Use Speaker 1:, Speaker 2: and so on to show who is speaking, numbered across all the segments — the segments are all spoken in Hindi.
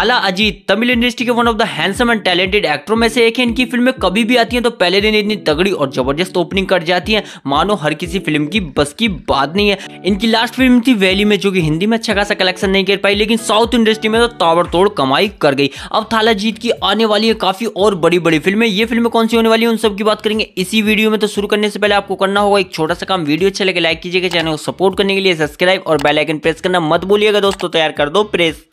Speaker 1: आला अजीत तमिल इंडस्ट्री के one of the handsome and talented एक्टरों में से एक है इनकी फिल्में कभी भी आती हैं तो पहले दिन इतनी तगड़ी और जबरदस्त ओपनिंग कर जाती हैं मानो हर किसी फिल्म की बस की बात नहीं है इनकी लास्ट फिल्म थी वैली में जो कि हिंदी में अच्छा खासा कलेक्शन नहीं कर पाई लेकिन साउथ इंडस्ट्री में तो ताबड़तोड़ कमाई कर गई अब थालाजीत की आने वाली है काफी और बड़ी बड़ी फिल्में ये फिल्में कौन सी होने वाली है उन सबकी बात करेंगे इसी वीडियो में तो शुरू करने से पहले आपको करना होगा एक छोटा सा काम वीडियो अच्छा लगे लाइक कीजिएगा चैनल को सपोर्ट करने के लिए सब्सक्राइब और बेलाइकन प्रेस करना मत बोलिएगा दोस्तों तैयार कर दो प्रेस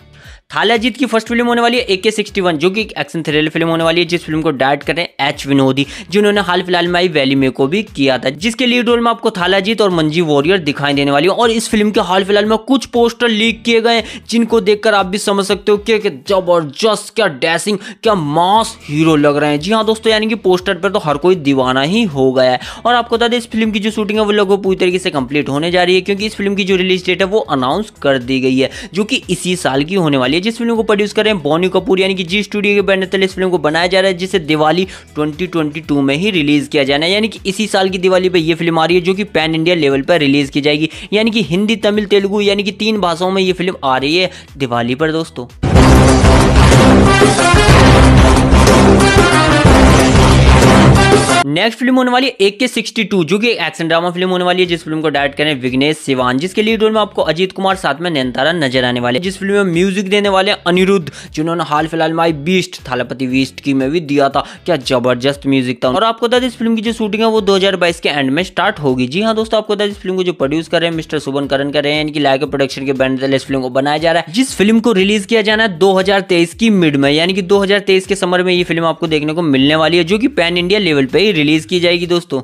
Speaker 1: थालाजीत की फर्स्ट फिल्म होने वाली है ए के सिक्सटी वन जो कि एक एक्शन थ्रिलर फिल्म होने वाली है जिस फिल्म को डायरेक्ट करें एच विनोदी जिन्होंने हाल फिलहाल में आई वैली में को भी किया था जिसके लीड रोल में आपको थालाजीत और मंजी वॉरियर दिखाई देने वाली है और इस फिल्म के हाल फिलहाल में कुछ पोस्टर लीक किए गए जिनको देखकर आप भी समझ सकते हो कि जबरदस्त क्या डैसिंग क्या मास हीरो लग रहे हैं जी हाँ दोस्तों यानी कि पोस्टर पर तो हर कोई दीवाना ही हो गया है और आपको बता दें इस फिल्म की जो शूटिंग है वो लोगों पूरी तरीके से कंप्लीट होने जा रही है क्योंकि इस फिल्म की जो रिलीज डेट है वो अनाउंस कर दी गई है जो कि इसी साल की होने वाली है जिस फिल्म को प्रोड्यूस कर रहे हैं बोनी कपूर यानी कि जी स्टूडियो के बैनर तले इस फिल्म को बनाया जा रहा है जिसे दिवाली 2022 में ही रिलीज किया जाना है यानी कि इसी साल की दिवाली पर यह फिल्म आ रही है जो कि पैन इंडिया लेवल पर रिलीज की जाएगी यानी कि हिंदी तमिल तेलुगु यानी कि तीन भाषाओं में ये फिल्म आ रही है दिवाली पर दोस्तों नेक्स्ट फिल्म होने वाली है एक के सिक्सटी टू जो कि एक्शन ड्रामा फिल्म होने वाली है जिस फिल्म को डायरेक्ट करें विघ्नेश सिवान जिसके लीड रोल में आपको अजीत कुमार साथ में नैनतारा नजर आने वाले जिस फिल्म में म्यूजिक देने वाले अनिरुद्ध जिन्होंने हाल फिलहाल में आई बीस्ट थालापति बीस्ट की में भी दिया था क्या जबरदस्त म्यूजिक था और आपको दें इस फिल्म की जो शूटिंग है वो दो के एंड में स्टार्ट होगी जी हाँ दोस्तों आपको दें इस फिल्म को जो प्रोड्यूस कर रहे हैं मिस्टर सुबन करण कर रहे हैं इनकी लाइक प्रोडक्शन के बैनर इस फिल्म को बनाया जा रहा है जिस फिल्म को रिलीज किया जाना है दो की मिड में यानी कि दो के समर में ये फिल्म आपको देखने को मिलने वाली है जो कि पैन इंडिया लेवल पर ही रिलीज की जाएगी दोस्तों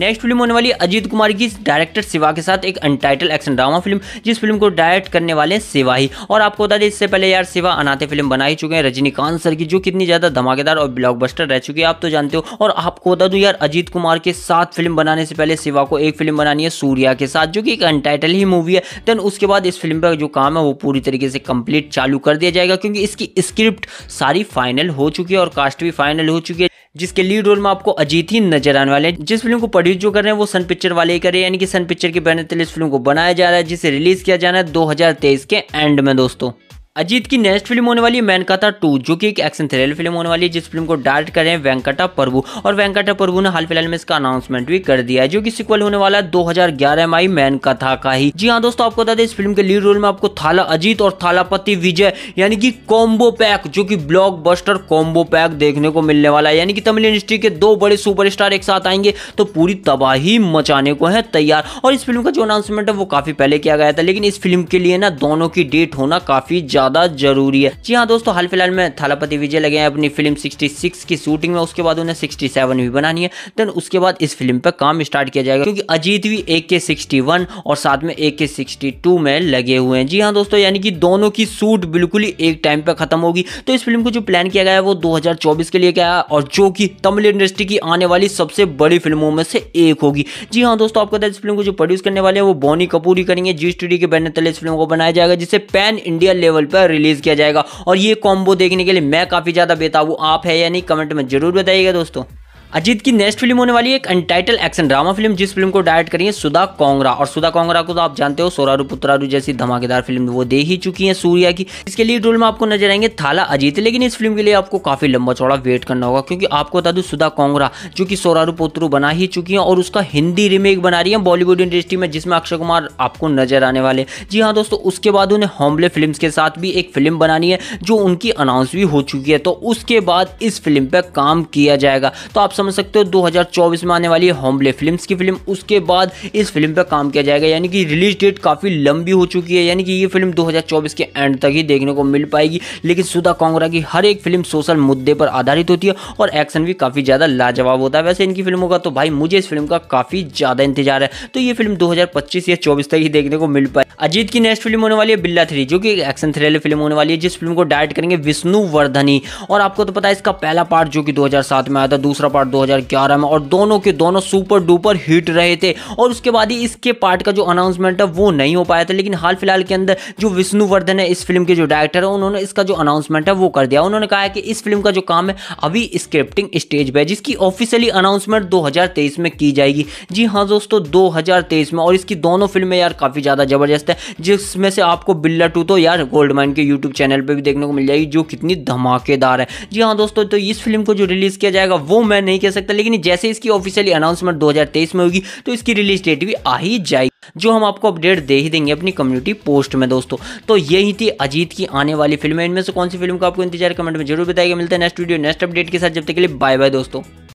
Speaker 1: नेक्स्ट फिल्म होने वाली अजीत कुमार की डायरेक्टर शिवा के साथ एक अनटाइटल एक्शन ड्रामा फिल्म जिस फिल्म को डायरेक्ट करने वाले शिवा ही और आपको बता दें इससे पहले यार शिवा अनाथे फिल्म बना ही चुके हैं रजनीकांत सर की जो कितनी ज़्यादा धमाकेदार और ब्लॉकबस्टर रह चुकी है आप तो जानते हो और आपको बता दू यार अजीत कुमार के साथ फिल्म बनाने से पहले शिवा को एक फिल्म बनानी है सूर्या के साथ जो कि एक अनटाइटल ही मूवी है देन उसके बाद इस फिल्म पर जो काम है वो पूरी तरीके से कंप्लीट चालू कर दिया जाएगा क्योंकि इसकी स्क्रिप्ट सारी फाइनल हो चुकी है और कास्ट भी फाइनल हो चुकी है जिसके लीड रोल में आपको अजीत ही नजर आने वाले हैं जिस फिल्म को प्रोड्यूस जो कर रहे हैं वो सन पिक्चर वाले ही कर रहे हैं यानी कि सन पिक्चर के बैनर तले इस फिल्म को बनाया जा रहा है जिसे रिलीज किया जाना है 2023 के एंड में दोस्तों अजीत की नेक्स्ट फिल्म होने वाली है मैनकथा टू जो कि एक एक्शन थ्रिलर फिल्म होने वाली है जिस फिल्म को डायरेक्ट कर रहे हैं वेंकटा प्रभु और वेंकटा प्रभु ने हाल फिलहाल में इसका अनाउंसमेंट भी कर दिया है जो कि सिक्वल होने वाला है 2011 में आई मैनकथा का ही जी हाँ दोस्तों आपको बता दें इस फिल्म के लीड रोल में आपको थाला अजीत और थालापति विजय यानी कि कॉम्बो पैक जो की ब्लॉक कॉम्बो पैक देखने को मिलने वाला है यानी कि तमिल इंडस्ट्री के दो बड़े सुपर एक साथ आएंगे तो पूरी तबाही मचाने को है तैयार और इस फिल्म का जो अनाउंसमेंट है वो काफी पहले किया गया था लेकिन इस फिल्म के लिए ना दोनों की डेट होना काफी ज्यादा ज्यादा जरूरी है जी हाँ दोस्तों हाल फिलहाल में थालापति विजय लगे हैं अपनी फिल्म 66 की शूटिंग में उसके बाद उन्हें 67 भी बनानी है देन उसके बाद इस फिल्म पर काम स्टार्ट किया जाएगा क्योंकि अजीत भी एक के सिक्सटी और साथ में एक के सिक्सटी में लगे हुए हैं जी हाँ दोस्तों यानी कि दोनों की शूट बिल्कुल ही एक टाइम पर खत्म होगी तो इस फिल्म को जो प्लान किया गया है वो 2024 के लिए गया और जो कि तमिल इंडस्ट्री की आने वाली सबसे बड़ी फिल्मों में से एक होगी जी हाँ दोस्तों आपको इस फिल्म को जो प्रोड्यूस करने वाले हैं वो बोनी कपूर ही करेंगे जी स्टूडियो के बैनर तले इस फिल्म को बनाया जाएगा जिसे पैन इंडिया लेवल पर रिलीज किया जाएगा और ये कॉम्बो देखने के लिए मैं काफ़ी ज़्यादा बेताबू आप है या नहीं कमेंट में जरूर बताइएगा दोस्तों अजीत की नेक्स्ट फिल्म होने वाली एक अनटाइटल एक्शन ड्रामा फिल्म जिस फिल्म को डायरेक्ट करी है सुधा कांगरा और सुधा कांगरा को तो आप जानते हो सोरारू पुत्रारू जैसी धमाकेदार फिल्म वो दे ही चुकी है सूर्या की इसके लिए रोल में आपको नजर आएंगे थाला अजीत लेकिन इस फिल्म के लिए आपको काफी लंबा चौड़ा वेट करना होगा क्योंकि आपको बता दू सुधा कांगरा जो कि सोरारू पुत्रु बना ही चुकी है और उसका हिंदी रीमेक बना रही है बॉलीवुड इंडस्ट्री में जिसमें अक्षय कुमार आपको नजर आने वाले जी हाँ दोस्तों उसके बाद उन्हें होमले फिल्म के साथ भी एक फिल्म बनानी है जो उनकी अनाउंस भी हो चुकी है तो उसके बाद इस फिल्म पर काम किया जाएगा तो आप समझ सकते हो 2024 में आने वाली होमले फिल्म्स की फिल्म उसके बाद इस फिल्म पर काम किया जाएगा यानी कि रिलीज डेट काफ़ी लंबी हो चुकी है यानी कि ये फिल्म 2024 के एंड तक ही देखने को मिल पाएगी लेकिन सुधा कांगड़ा की हर एक फिल्म सोशल मुद्दे पर आधारित होती है और एक्शन भी काफ़ी ज़्यादा लाजवाब होता है वैसे इनकी फिल्मों का तो भाई मुझे इस फिल्म का काफ़ी ज़्यादा इंतजार है तो ये फिल्म दो या चौबीस तक ही देखने को मिल पाए अजीत की नेक्स्ट फिल्म होने वाली है बिल्ला थ्री जो कि एक्शन थ्रिलर फिल्म होने वाली है जिस फिल्म को डायरेक्ट करेंगे विष्णु वर्धनी और आपको तो पता है इसका पहला पार्ट जो कि 2007 में आया था दूसरा पार्ट 2011 में और दोनों के दोनों सुपर डुपर हिट रहे थे और उसके बाद ही इसके पार्ट का जो अनाउंसमेंट है वो नहीं हो पाया था लेकिन हाल फिलहाल के अंदर जो विष्णुवर्धन है इस फिल्म के जो डायरेक्टर है उन्होंने इसका जो अनाउंसमेंट है वो कर दिया उन्होंने कहा है कि इस फिल्म का जो काम है अभी स्क्रिप्टिंग स्टेज पर है जिसकी ऑफिशियली अनाउंसमेंट दो में की जाएगी जी हाँ दोस्तों दो में और इसकी दोनों फिल्में यार काफ़ी ज़्यादा ज़बरदस्त है जिसमें से आपको बिल्ला टू तो यार गोल्ड के यूट्यूब चैनल पर भी देखने को मिल जाएगी जो कितनी धमाकेदार है जी हाँ दोस्तों तो इस फिल्म को जो रिलीज़ किया जाएगा वो मैं नहीं कह सकता लेकिन जैसे इसकी ऑफिशियली अनाउंसमेंट 2023 में होगी तो इसकी रिलीज डेट भी आ ही जाएगी जो हम आपको अपडेट दे ही देंगे अपनी कम्युनिटी पोस्ट में दोस्तों तो यही थी अजीत की आने वाली फिल्म इनमें से कौन सी फिल्म का आपको इंतजार कमेंट में जरूर बताएगा मिलता है नेक्स्ट वीडियो नेक्स्ट अपडेट के साथ जब तक के लिए बाय बाय दोस्तों